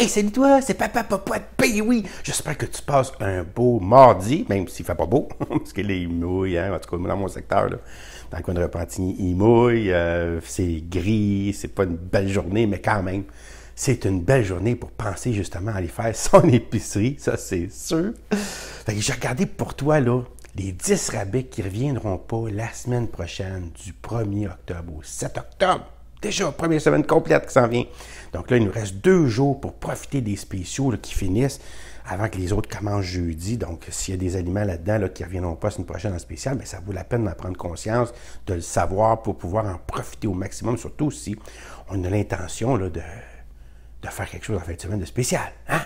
Hey, salut toi, c'est papa, papa de ben oui. J'espère que tu passes un beau mardi, même s'il fait pas beau, parce qu'il est hein. en tout cas, dans mon secteur, là, dans le coin de Repentigny, il mouille, euh, c'est gris, c'est pas une belle journée, mais quand même, c'est une belle journée pour penser justement à aller faire son épicerie, ça c'est sûr. Fait que j'ai regardé pour toi, là, les 10 rabais qui reviendront pas la semaine prochaine, du 1er octobre au 7 octobre. Déjà, première semaine complète qui s'en vient. Donc là, il nous reste deux jours pour profiter des spéciaux qui finissent avant que les autres commencent jeudi. Donc, s'il y a des aliments là-dedans qui ne reviendront pas une prochaine en spécial, ben, ça vaut la peine d'en prendre conscience, de le savoir pour pouvoir en profiter au maximum, surtout si on a l'intention de, faire quelque chose en fin de semaine de spécial. Hein?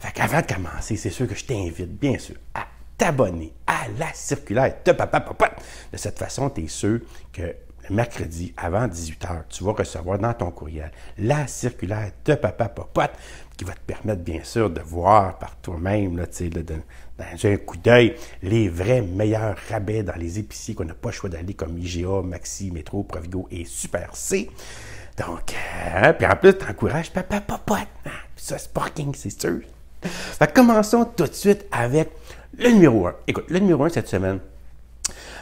Fait qu'avant de commencer, c'est sûr que je t'invite, bien sûr, à t'abonner à la circulaire de De cette façon, tu es sûr que mercredi avant 18h, tu vas recevoir dans ton courriel la circulaire de Papa Popote qui va te permettre bien sûr de voir par toi-même, là, dans un coup d'œil, les vrais meilleurs rabais dans les épiciers qu'on n'a pas le choix d'aller comme IGA, Maxi, Métro, Provigo et Super C. Donc, euh, hein, puis en plus, t'encourages papa, popote. Ah, ça, c'est parking, c'est sûr. Fait, commençons tout de suite avec le numéro 1. Écoute, le numéro 1 cette semaine,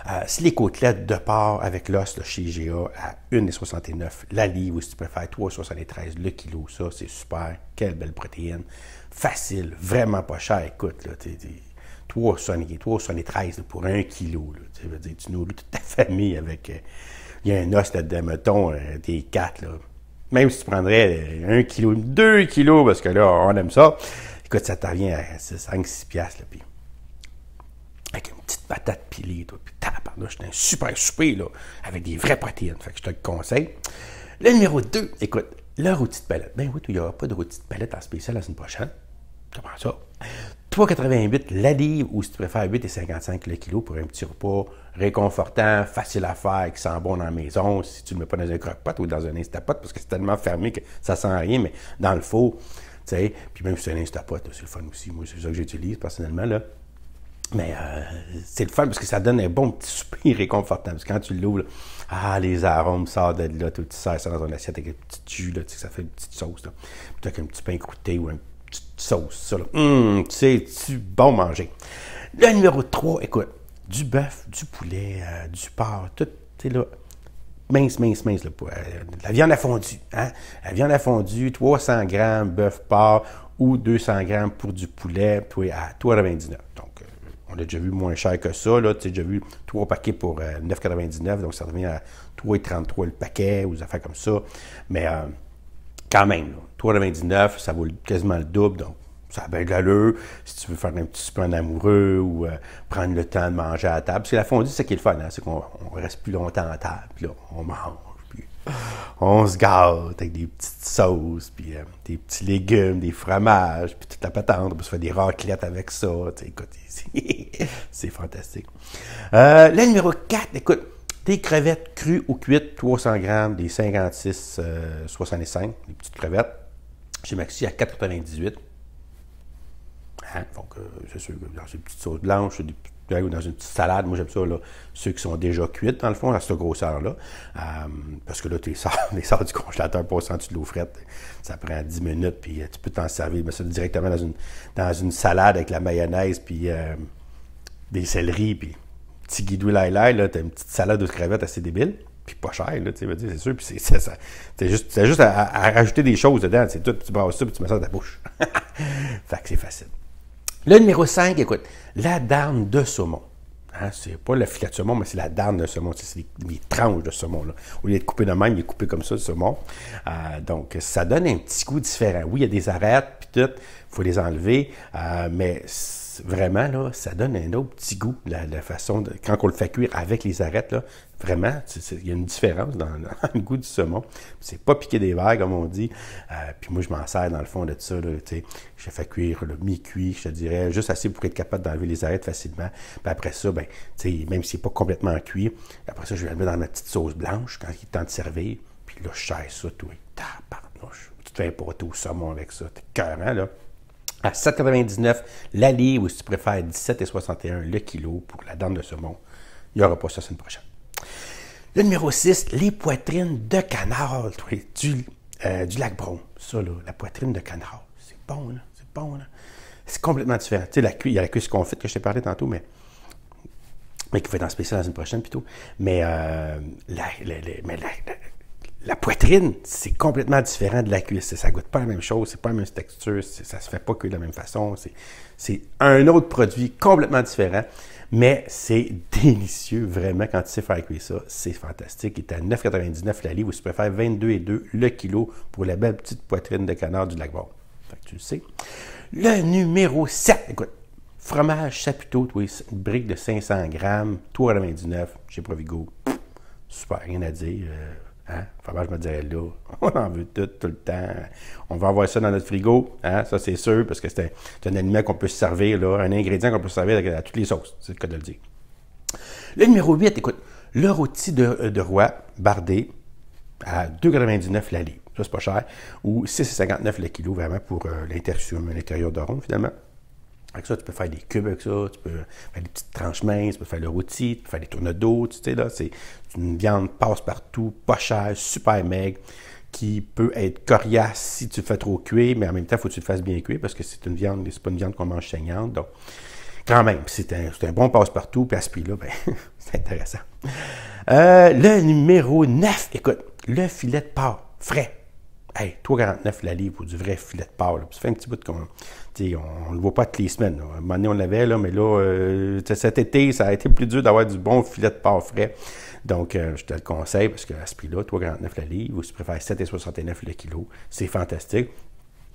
euh, si les côtelettes de porc avec l'os chez GA à 1,69 la livre, ou si tu préfères 3,73 le kilo, ça c'est super. Quelle belle protéine. Facile, vraiment pas cher. Écoute, là, dis. 3,73 pour 1 kilo. tu, nourris toute ta famille avec. Euh, il y a un os là-dedans, mettons, euh, des 4. Même si tu prendrais 1 kilo, 2 kilos, parce que là, on aime ça. Écoute, ça t'en vient à 5-6 Là, avec une petite patate pilée, toi, pis je c'est un super souper, là, avec des vraies protéines. Fait que je te le conseille. Le numéro 2, écoute, le rôti de palette. Ben oui, il n'y aura pas de rôti de palette en spécial la semaine prochaine. Comment ça? 3,88 la livre, ou si tu préfères 8,55 le kilo pour un petit repas réconfortant, facile à faire, qui sent bon dans la maison, si tu ne le mets pas dans un croque-pot ou dans un instapot, parce que c'est tellement fermé que ça sent rien, mais dans le four, tu sais, puis même si c'est un instapot, c'est le fun aussi. Moi, c'est ça que j'utilise personnellement, là. Mais euh, c'est le fun parce que ça donne un bon petit soupir réconfortant. Parce que quand tu l'ouvres, ah, les arômes sortent de là, tout tu sers ça dans une assiette avec un petit jus, là, tu sais, ça fait une petite sauce. Là. être qu'un un petit pain croûté ou une petite sauce, ça. Là. Hum, sais c'est bon manger. Le numéro 3, écoute, du bœuf, du poulet, euh, du porc, tout, est là, mince, mince, mince, euh, la viande à fondue, hein? La viande à fondu, 300 grammes bœuf porc ou 200 grammes pour du poulet, puis à 3,99 on l'a déjà vu moins cher que ça. Tu sais, déjà vu trois paquets pour 9,99, euh, donc ça revient à 3,33 le paquet ou des affaires comme ça. Mais euh, quand même, 3,99, ça vaut quasiment le double, donc ça va bien de Si tu veux faire un petit peu en amoureux ou euh, prendre le temps de manger à table. Parce que la fondue, c'est ce qui est le fun, hein, c'est qu'on reste plus longtemps à table, là, on mange on se gâte avec des petites sauces, puis euh, des petits légumes, des fromages, puis toute la patente. On se faire des raclettes avec ça. c'est fantastique. Euh, le numéro 4, écoute, des crevettes crues ou cuites, 300 grammes, des 56, 65, euh, des petites crevettes. Chez Maxi à 98. Hein, donc, c'est sûr, dans des petites sauces blanches, des petites ou dans une petite salade. Moi, j'aime ça, là, ceux qui sont déjà cuits, dans le fond, à cette grosseur-là. Euh, parce que là, tu les sors, du congélateur pour sentir de l'eau frette. Ça prend 10 minutes, puis euh, tu peux t'en servir mais ça, directement dans une, dans une salade avec la mayonnaise, puis euh, des céleris, puis petit guidou lai là, t'as une petite salade de crevettes assez débile. Puis pas cher, là, tu sais, c'est sûr. Puis c'est, ça, c'est juste, c'est juste à, rajouter des choses dedans. C'est tout, tu brasses ça, puis tu mets ça dans ta bouche. fait que c'est facile. Le numéro 5, écoute, la dame de saumon. Hein, c'est pas le filet de saumon, mais c'est la dame de saumon. C'est les, tranches de saumon. Là. Au lieu de couper de même, il est coupé comme ça, le saumon. Euh, donc, ça donne un petit goût différent. Oui, il y a des arêtes, puis tout, il faut les enlever, euh, mais vraiment, là, ça donne un autre petit goût, la, façon, quand on le fait cuire avec les arêtes, là, vraiment, il y a une différence dans, le goût du saumon. C'est pas piqué des verres, comme on dit. Euh, puis moi, je m'en sers dans le fond de tout ça. Là, je fais cuire le mi-cuit, je te dirais, juste assez pour être capable d'enlever les arêtes facilement. Puis après ça, ben, même s'il n'est pas complètement cuit, après ça, je vais le mettre dans ma petite sauce blanche quand il est temps de servir. Puis là, je sers ça, tout. Tu te fais un tout au saumon avec ça. T'es là. 7,99 la livre ou si tu préfères 17,61 le kilo pour la dame de saumon. Il n'y aura pas ça semaine prochaine. Le numéro 6, les poitrines de canard euh, du, lac Bron. Ça, là, la poitrine de canard, c'est bon, là, c'est bon. Là. C'est complètement différent. Tu sais, il y a la cuisse confite que je t'ai parlé tantôt, mais mais qui va être en spécial dans semaine prochaine plutôt. Mais, euh, la, la poitrine, c'est complètement différent de la cuisse. Ça goûte pas la même chose, c'est pas la même texture, ça ne se fait pas que de la même façon. C'est un autre produit complètement différent, mais c'est délicieux vraiment quand tu sais faire cuire ça. C'est fantastique. Il est à 9,99 la livre ou si tu préfères 22,2 le kilo pour la belle petite poitrine de canard du lac tu le sais. Le numéro 7, écoute, fromage saputo, une brique de 500 grammes, 3,99 chez Provigo. super, rien à dire. Euh, Hein? je me disais, là, on en veut tout, tout le temps. On va avoir ça dans notre frigo, hein? ça c'est sûr, parce que c'est un, aliment qu'on peut se servir, là, un ingrédient qu'on peut servir à, toutes les sauces, c'est le cas de le dire. Le numéro 8, écoute, le rôti de, euh, roi bardé à 2,99 la livre. Ça, c'est pas cher. Ou 6,59 le kilo, vraiment, pour euh, l'intérieur de ronde, finalement ça, tu peux faire des cubes avec ça, tu peux faire des petites tranches minces, tu peux faire le rôti, tu peux faire des tourneaux d'eau, tu sais, là, c'est une viande passe-partout, pas chère, super maigre, qui peut être coriace si tu fais trop cuire, mais en même temps, il faut que tu le fasses bien cuire parce que c'est une viande, c'est pas une viande qu'on mange saignante, donc quand même, c'est un, un, bon passe-partout, puis à ce prix-là, ben, c'est intéressant. Euh, le numéro 9, écoute, le filet de porc frais hey, 3,49 la livre ou du vrai filet de porc. Ça fait un petit bout de qu'on. On ne le voit pas toutes les semaines. un moment donné, on l'avait, là, mais là, euh, cet été, ça a été plus dur d'avoir du bon filet de porc frais. Donc, euh, je te le conseille parce qu'à ce prix-là, 3,49 la livre, ou si tu préfères 7,69 le kilo, c'est fantastique.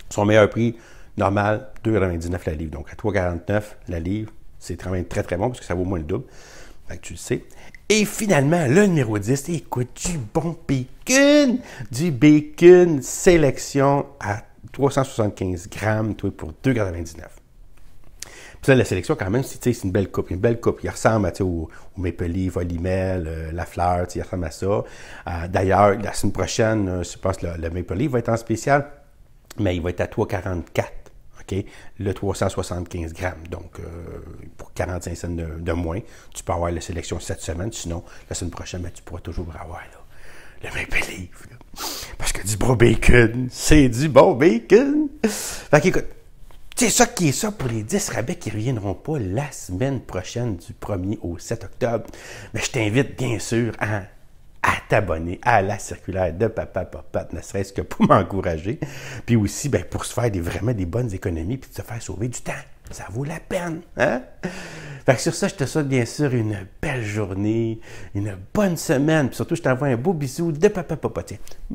Son meilleur prix normal, 2,99 la livre. Donc, à 3,49 la livre, c'est vraiment très, très bon parce que ça vaut moins le double. Fait que tu le sais. Et finalement, le numéro 10, écoute, du bon bacon, du bacon sélection à 375 grammes, toi, pour 2,99. Puis ça, la sélection, quand même, c'est une belle coupe. Une belle coupe. Il ressemble à, au, au Maple Leaf, à euh, la fleur, il ressemble à ça. Euh, d'ailleurs, la semaine prochaine, euh, je pense que le, le, Maple Leaf va être en spécial, mais il va être à 3,44 le 375 grammes. Donc, euh, pour 45 cents de, moins, tu peux avoir la sélection cette semaine. Sinon, la semaine prochaine, ben, tu pourras toujours avoir le même livre. Parce que du bon bacon, c'est du bon bacon. Fait qu'écoute, c'est ça qui est ça pour les 10 rabais qui ne reviendront pas la semaine prochaine du 1er au 7 octobre. Mais je t'invite bien sûr à à t'abonner à la circulaire de Papa Papa, ne serait-ce que pour m'encourager, puis aussi ben, pour se faire des, vraiment des bonnes économies, puis se faire sauver du temps. Ça vaut la peine, hein? Fait que sur ça, je te souhaite bien sûr une belle journée, une bonne semaine, puis surtout, je t'envoie un beau bisou de Papa Papa,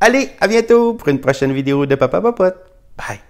Allez, à bientôt pour une prochaine vidéo de Papa Papa. Bye!